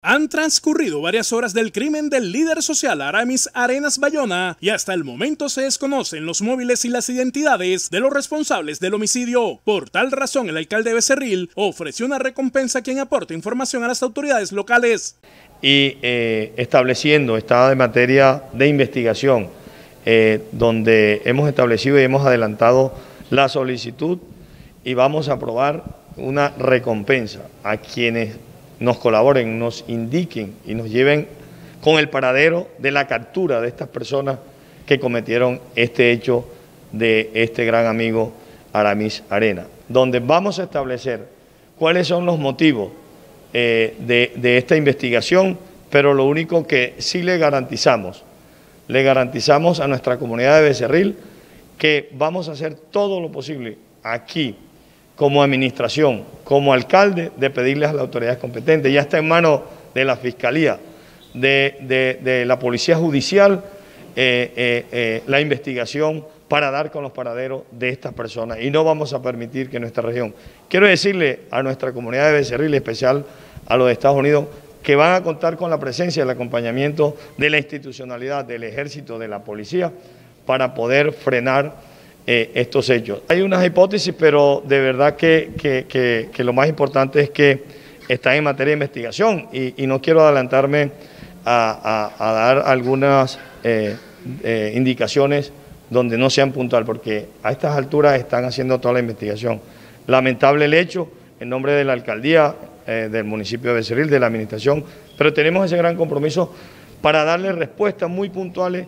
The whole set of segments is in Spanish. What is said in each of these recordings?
Han transcurrido varias horas del crimen del líder social Aramis Arenas Bayona y hasta el momento se desconocen los móviles y las identidades de los responsables del homicidio. Por tal razón, el alcalde Becerril ofreció una recompensa a quien aporte información a las autoridades locales. Y eh, estableciendo estado de materia de investigación, eh, donde hemos establecido y hemos adelantado la solicitud y vamos a aprobar una recompensa a quienes nos colaboren, nos indiquen y nos lleven con el paradero de la captura de estas personas que cometieron este hecho de este gran amigo Aramis Arena, donde vamos a establecer cuáles son los motivos eh, de esta investigación, pero lo único que sí le garantizamos, le garantizamos a nuestra comunidad de Becerril que vamos a hacer todo lo posible aquí como administración, como alcalde, de pedirles a las autoridades competentes. Ya está en manos de la Fiscalía, de, la Policía Judicial, eh, eh, eh, la investigación para dar con los paraderos de estas personas. Y no vamos a permitir que nuestra región... Quiero decirle a nuestra comunidad de Becerril, especial a los de Estados Unidos, que van a contar con la presencia y el acompañamiento de la institucionalidad, del ejército, de la policía, para poder frenar eh, estos hechos. Hay unas hipótesis, pero de verdad que, lo más importante es que está en materia de investigación y, no quiero adelantarme a, dar algunas eh, eh, indicaciones donde no sean puntuales, porque a estas alturas están haciendo toda la investigación. Lamentable el hecho, en nombre de la alcaldía, del municipio de Becerril, de la administración, pero tenemos ese gran compromiso para darle respuestas muy puntuales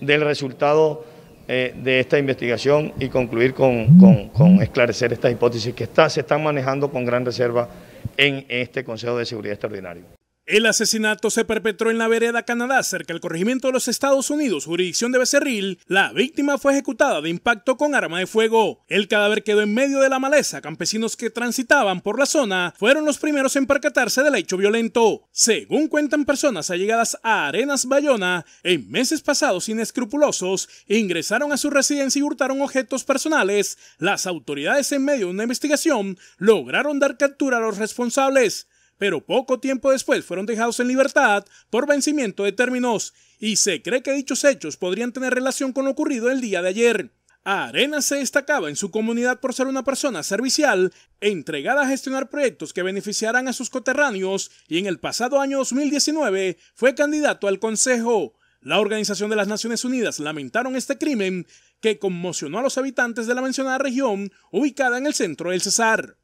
del resultado eh, de esta investigación y concluir con, con, esclarecer estas hipótesis que está, se están manejando con gran reserva en este Consejo de Seguridad Extraordinario. El asesinato se perpetró en la vereda Canadá, cerca del corregimiento de los Estados Unidos, jurisdicción de Becerril. La víctima fue ejecutada de impacto con arma de fuego. El cadáver quedó en medio de la maleza. Campesinos que transitaban por la zona fueron los primeros en percatarse del hecho violento. Según cuentan personas allegadas a Arenas Bayona, en meses pasados inescrupulosos ingresaron a su residencia y hurtaron objetos personales. Las autoridades en medio de una investigación lograron dar captura a los responsables pero poco tiempo después fueron dejados en libertad por vencimiento de términos, y se cree que dichos hechos podrían tener relación con lo ocurrido el día de ayer. Arenas se destacaba en su comunidad por ser una persona servicial, entregada a gestionar proyectos que beneficiarán a sus coterráneos, y en el pasado año 2019 fue candidato al Consejo. La Organización de las Naciones Unidas lamentaron este crimen que conmocionó a los habitantes de la mencionada región ubicada en el centro del Cesar.